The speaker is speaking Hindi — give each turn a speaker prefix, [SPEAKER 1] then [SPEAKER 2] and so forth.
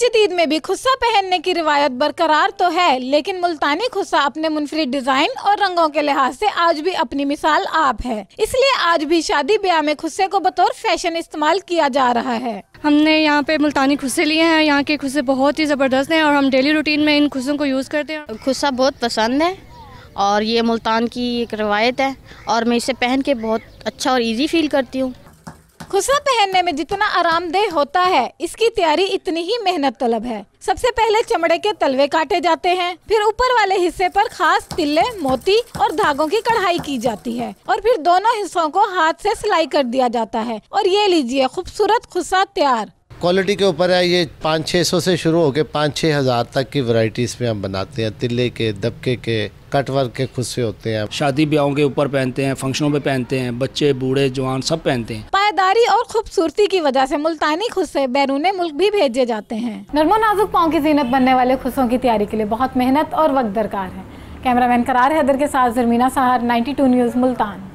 [SPEAKER 1] जदीद में भी खुस्सा पहनने की रिवायत बरकरार तो है लेकिन मुल्तानी खुस्सा अपने मुनफरद डिजाइन और रंगों के लिहाज से आज भी अपनी मिसाल आप है इसलिए आज भी शादी ब्याह में खुस्से को बतौर फैशन इस्तेमाल किया जा रहा है हमने यहाँ पे मुल्तानी खुस्से लिए हैं यहाँ के खुस्से बहुत ही ज़बरदस्त हैं और हम डेली रूटीन में इन खुस्सों को यूज़ करते हैं खुस्सा बहुत पसंद है और ये मुल्तान की एक रवायत है और मैं इसे पहन के बहुत अच्छा और इजी फील करती हूँ खुशा पहनने में जितना आरामदेह होता है इसकी तैयारी इतनी ही मेहनत तलब है सबसे पहले चमड़े के तलवे काटे जाते हैं फिर ऊपर वाले हिस्से पर खास तिल्ले मोती और धागों की कढ़ाई की जाती है और फिर दोनों हिस्सों को हाथ से सिलाई कर दिया जाता है और ये लीजिए खूबसूरत खुशा तैयार
[SPEAKER 2] क्वालिटी के ऊपर है ये पाँच छः सौ से शुरू होकर पाँच छः हज़ार तक की वैरायटीज़ में हम बनाते हैं तिल्ले के दबके के कटवर के खुशे होते हैं शादी ब्याहों के ऊपर पहनते हैं फंक्शनों में पहनते
[SPEAKER 3] हैं बच्चे बूढ़े जवान सब पहनते हैं
[SPEAKER 1] सफेदारी और खूबसूरती की वजह से मुल्तानी से बैरून मुल्क भी भेजे जाते हैं नरमो नाजुक पाँव की जीनत बनने वाले खुशों की तैयारी के लिए बहुत मेहनत और वक्त दरकार है कैमरामैन करार हैदर के साथ जरमीना सहार 92 न्यूज़ मुल्तान